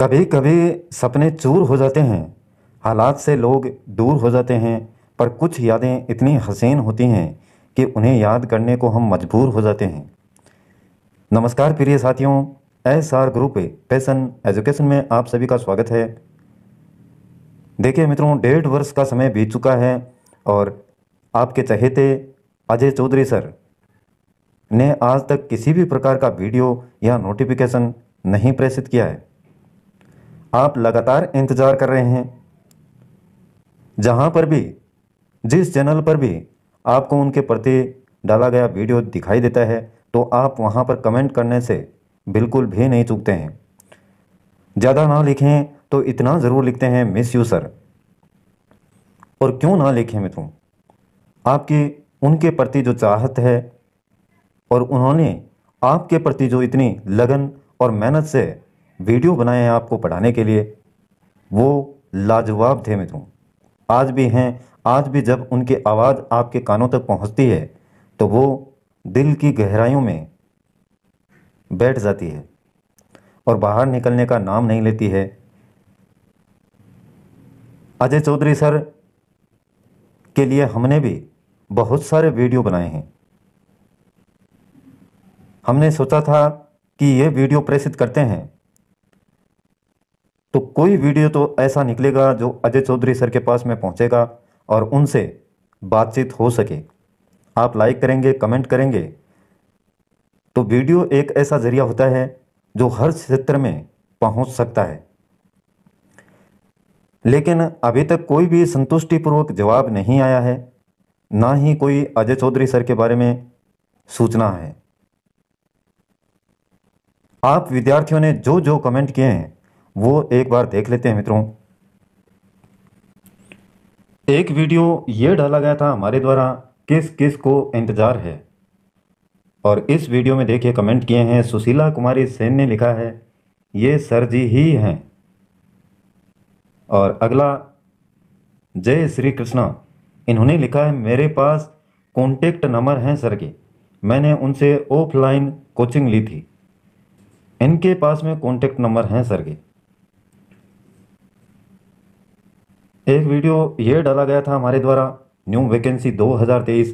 कभी कभी सपने चूर हो जाते हैं हालात से लोग दूर हो जाते हैं पर कुछ यादें इतनी हसीन होती हैं कि उन्हें याद करने को हम मजबूर हो जाते हैं नमस्कार प्रिय साथियों S R group passion education में आप सभी का स्वागत है देखिए मित्रों डेढ़ वर्ष का समय बीत चुका है और आपके चहेते अजय चौधरी सर ने आज तक किसी भी प्रकार का वीडियो या नोटिफिकेशन नहीं प्रेषित किया है आप लगातार इंतज़ार कर रहे हैं जहाँ पर भी जिस चैनल पर भी आपको उनके प्रति डाला गया वीडियो दिखाई देता है तो आप वहाँ पर कमेंट करने से बिल्कुल भी नहीं चूकते हैं ज़्यादा ना लिखें तो इतना ज़रूर लिखते हैं मिस यू सर और क्यों ना लिखें मित्रों आपकी उनके प्रति जो चाहत है और उन्होंने आपके प्रति जो इतनी लगन और मेहनत से वीडियो बनाए हैं आपको पढ़ाने के लिए वो लाजवाब थे मित्रों आज भी हैं आज भी जब उनकी आवाज़ आपके कानों तक पहुंचती है तो वो दिल की गहराइयों में बैठ जाती है और बाहर निकलने का नाम नहीं लेती है अजय चौधरी सर के लिए हमने भी बहुत सारे वीडियो बनाए हैं हमने सोचा था कि ये वीडियो प्रेषित करते हैं तो कोई वीडियो तो ऐसा निकलेगा जो अजय चौधरी सर के पास में पहुंचेगा और उनसे बातचीत हो सके आप लाइक करेंगे कमेंट करेंगे तो वीडियो एक ऐसा जरिया होता है जो हर क्षेत्र में पहुंच सकता है लेकिन अभी तक कोई भी संतुष्टिपूर्वक जवाब नहीं आया है ना ही कोई अजय चौधरी सर के बारे में सूचना है आप विद्यार्थियों ने जो जो कमेंट किए हैं वो एक बार देख लेते हैं मित्रों एक वीडियो ये डाला गया था हमारे द्वारा किस किस को इंतज़ार है और इस वीडियो में देखिए कमेंट किए हैं सुशीला कुमारी सेन ने लिखा है ये सर जी ही हैं और अगला जय श्री कृष्णा इन्होंने लिखा है मेरे पास कॉन्टेक्ट नंबर हैं सर के मैंने उनसे ऑफलाइन कोचिंग ली थी इनके पास में कॉन्टेक्ट नंबर हैं सर के एक वीडियो ये डाला गया था हमारे द्वारा न्यू वैकेंसी 2023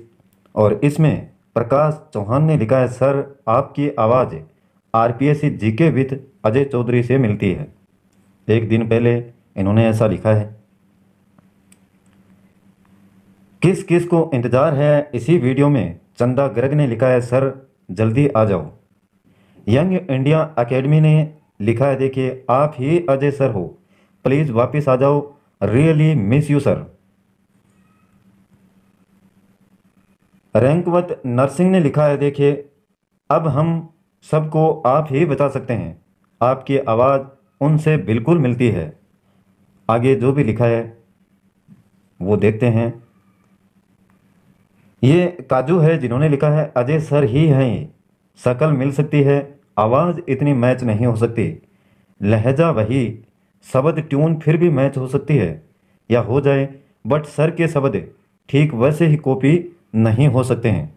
और इसमें प्रकाश चौहान ने लिखा है सर आपकी आवाज़ R P S C G K with Ajay Chaudhary से मिलती है एक दिन पहले इन्होंने ऐसा लिखा है किस किस को इंतज़ार है इसी वीडियो में चंदा गर्ग ने लिखा है सर जल्दी आ जाओ यंग इंडिया एकेडमी ने लिखा है देखिए आप ही अजय सर हो प्लीज़ वापस आ जाओ really miss you sir Rankawat Narsingh ने लिखा है देखिए अब हम सबको आप ही बता सकते हैं आपकी आवाज़ उनसे बिल्कुल मिलती है आगे जो भी लिखा है वो देखते हैं ये काजू है जिन्होंने लिखा है अजय सर ही हैं शकल मिल सकती है आवाज़ इतनी मैच नहीं हो सकती लहजा वही शब्द ट्यून फिर भी मैच हो सकती है या हो जाए बट सर के शब्द ठीक वैसे ही कॉपी नहीं हो सकते हैं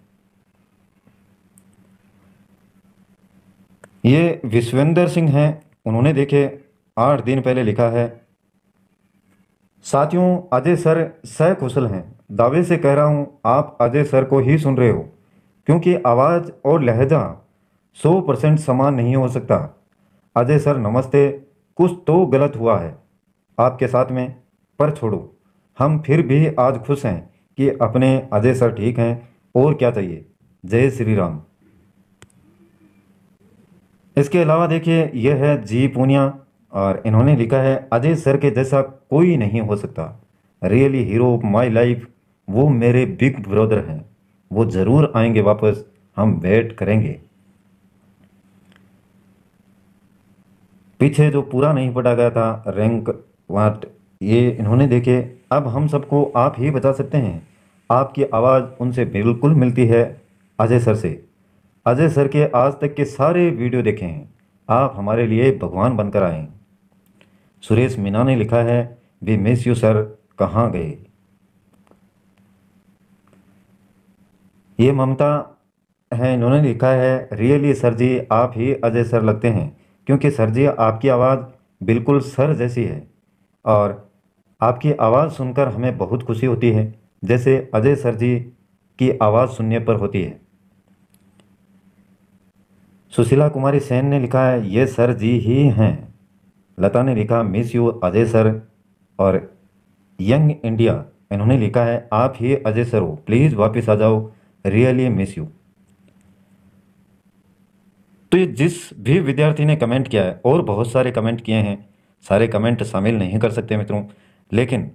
ये विश्वेंद्र सिंह हैं उन्होंने देखे आठ दिन पहले लिखा है साथियों अजय सर सह कुशल हैं दावे से कह रहा हूँ आप अजय सर को ही सुन रहे हो क्योंकि आवाज़ और लहजा सौ परसेंट समान नहीं हो सकता अजय सर नमस्ते कुछ तो गलत हुआ है आपके साथ में पर छोड़ो हम फिर भी आज खुश हैं कि अपने अजय सर ठीक हैं और क्या चाहिए जय श्री राम इसके अलावा देखिए यह है जी पूनिया और इन्होंने लिखा है अजय सर के जैसा कोई नहीं हो सकता really hero of my life वो मेरे बिग ब्रदर हैं वो ज़रूर आएंगे वापस हम वेट करेंगे पीछे जो पूरा नहीं पटा गया था रैंक वाट ये इन्होंने देखे अब हम सबको आप ही बता सकते हैं आपकी आवाज़ उनसे बिल्कुल मिलती है अजय सर से अजय सर के आज तक के सारे वीडियो देखे हैं आप हमारे लिए भगवान बनकर आए सुरेश मीना ने लिखा है वी मिस यू सर कहाँ गए ये ममता है इन्होंने लिखा है रियली सर जी आप ही अजय सर लगते हैं क्योंकि सर जी आपकी आवाज़ बिल्कुल सर जैसी है और आपकी आवाज़ सुनकर हमें बहुत खुशी होती है जैसे अजय सर जी की आवाज़ सुनने पर होती है सुशीला कुमारी सेन ने लिखा है ये सर जी ही हैं लता ने लिखा मिस यू अजय सर और यंग इंडिया इन्होंने लिखा है आप ही अजय सर हो प्लीज़ वापस आ जाओ रियली मिस यू तो ये जिस भी विद्यार्थी ने कमेंट किया है और बहुत सारे कमेंट किए हैं सारे कमेंट शामिल नहीं कर सकते मित्रों लेकिन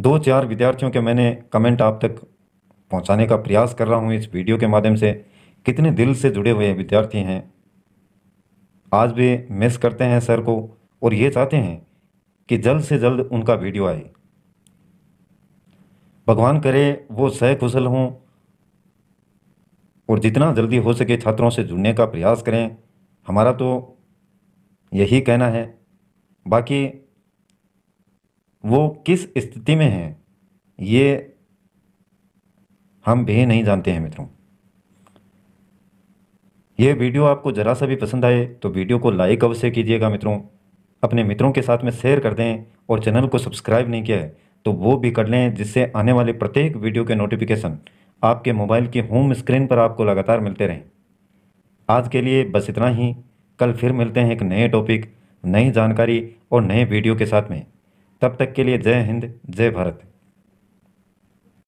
दो चार विद्यार्थियों के मैंने कमेंट आप तक पहुंचाने का प्रयास कर रहा हूं इस वीडियो के माध्यम से कितने दिल से जुड़े हुए विद्यार्थी हैं आज भी मिस करते हैं सर को और ये चाहते हैं कि जल्द से जल्द उनका वीडियो आए भगवान करे वो सह कुशल हों और जितना जल्दी हो सके छात्रों से जुड़ने का प्रयास करें हमारा तो यही कहना है बाकी वो किस स्थिति में हैं ये हम भी नहीं जानते हैं मित्रों ये वीडियो आपको ज़रा सा भी पसंद आए तो वीडियो को लाइक अवश्य कीजिएगा मित्रों अपने मित्रों के साथ में शेयर कर दें और चैनल को सब्सक्राइब नहीं किया है तो वो भी कर लें जिससे आने वाले प्रत्येक वीडियो के नोटिफिकेशन आपके मोबाइल की होम स्क्रीन पर आपको लगातार मिलते रहें आज के लिए बस इतना ही कल फिर मिलते हैं एक नए टॉपिक नई जानकारी और नए वीडियो के साथ में तब तक के लिए जय हिंद जय भारत